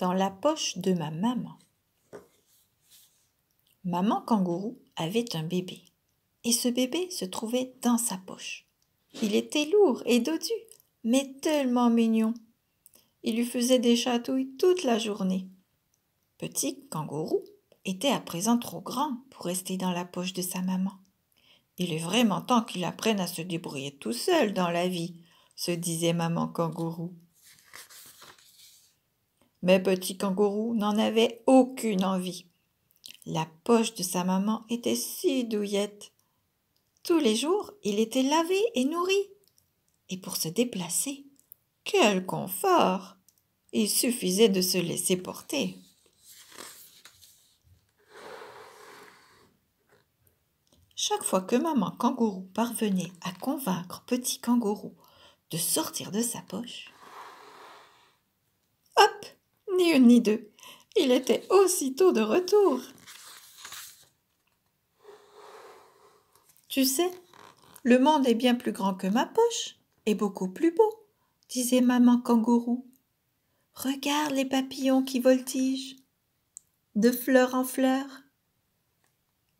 dans la poche de ma maman. Maman kangourou avait un bébé, et ce bébé se trouvait dans sa poche. Il était lourd et dodu, mais tellement mignon. Il lui faisait des chatouilles toute la journée. Petit kangourou était à présent trop grand pour rester dans la poche de sa maman. Il est vraiment temps qu'il apprenne à se débrouiller tout seul dans la vie, se disait maman kangourou mais petit kangourou n'en avait aucune envie. La poche de sa maman était si douillette. Tous les jours, il était lavé et nourri. Et pour se déplacer, quel confort Il suffisait de se laisser porter. Chaque fois que maman kangourou parvenait à convaincre petit kangourou de sortir de sa poche, hop ni une ni deux. Il était aussitôt de retour. Tu sais, le monde est bien plus grand que ma poche et beaucoup plus beau, disait maman kangourou. Regarde les papillons qui voltigent, de fleur en fleur.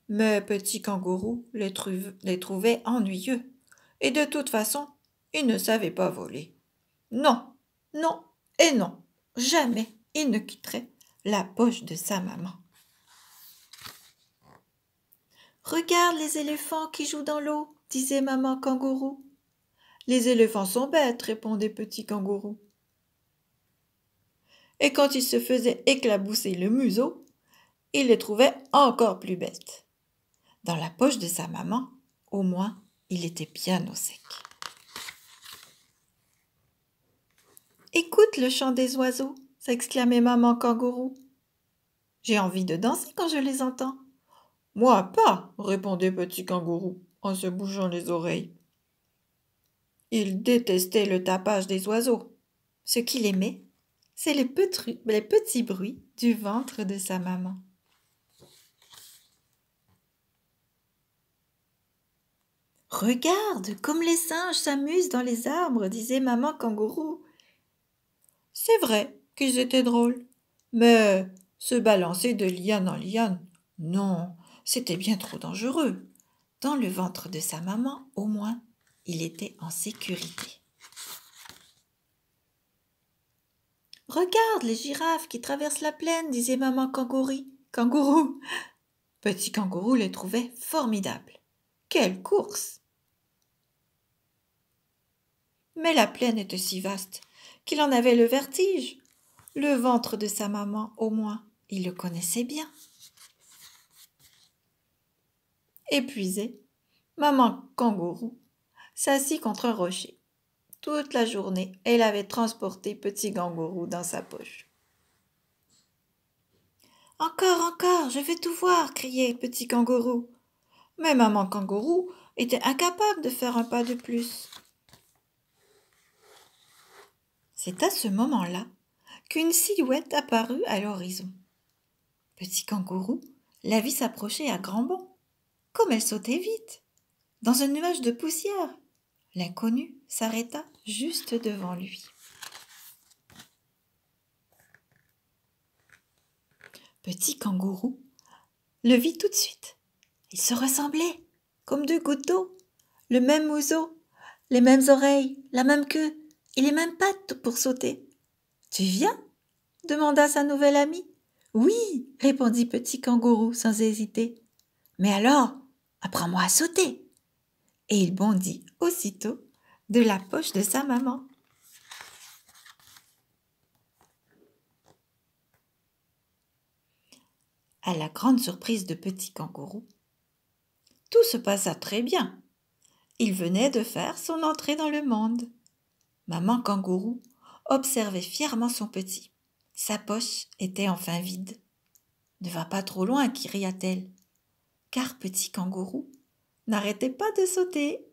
Mais petit kangourou les, les trouvait ennuyeux, et de toute façon, il ne savait pas voler. Non, non et non, jamais il ne quitterait la poche de sa maman. Regarde les éléphants qui jouent dans l'eau, disait maman kangourou. Les éléphants sont bêtes, répondait petit kangourou. Et quand il se faisait éclabousser le museau, il les trouvait encore plus bêtes. Dans la poche de sa maman, au moins, il était bien au sec. Écoute le chant des oiseaux s'exclamait maman kangourou. J'ai envie de danser quand je les entends. Moi pas, répondait petit kangourou en se bougeant les oreilles. Il détestait le tapage des oiseaux. Ce qu'il aimait, c'est les, les petits bruits du ventre de sa maman. Regarde comme les singes s'amusent dans les arbres, disait maman kangourou. C'est vrai, qu'ils étaient drôles. Mais se balancer de liane en liane, non, c'était bien trop dangereux. Dans le ventre de sa maman, au moins, il était en sécurité. Regarde les girafes qui traversent la plaine, disait maman kangourou. Kangourou. Petit kangourou les trouvait formidables. Quelle course. Mais la plaine était si vaste qu'il en avait le vertige le ventre de sa maman au moins, il le connaissait bien. Épuisée, maman kangourou s'assit contre un rocher. Toute la journée, elle avait transporté petit kangourou dans sa poche. Encore, encore, je vais tout voir, criait petit kangourou. Mais maman kangourou était incapable de faire un pas de plus. C'est à ce moment-là qu'une silhouette apparut à l'horizon. Petit kangourou la vit s'approcher à grands bonds. Comme elle sautait vite Dans un nuage de poussière L'inconnu s'arrêta juste devant lui. Petit kangourou le vit tout de suite. Ils se ressemblaient, comme deux gouttes d'eau. Le même museau, les mêmes oreilles, la même queue et les mêmes pattes pour sauter. Tu viens demanda sa nouvelle amie. Oui, répondit Petit Kangourou sans hésiter. Mais alors, apprends-moi à sauter. Et il bondit aussitôt de la poche de sa maman. À la grande surprise de Petit Kangourou, tout se passa très bien. Il venait de faire son entrée dans le monde. Maman Kangourou observait fièrement son petit. Sa poche était enfin vide. Ne va pas trop loin, cria-t-elle. Car petit kangourou n'arrêtait pas de sauter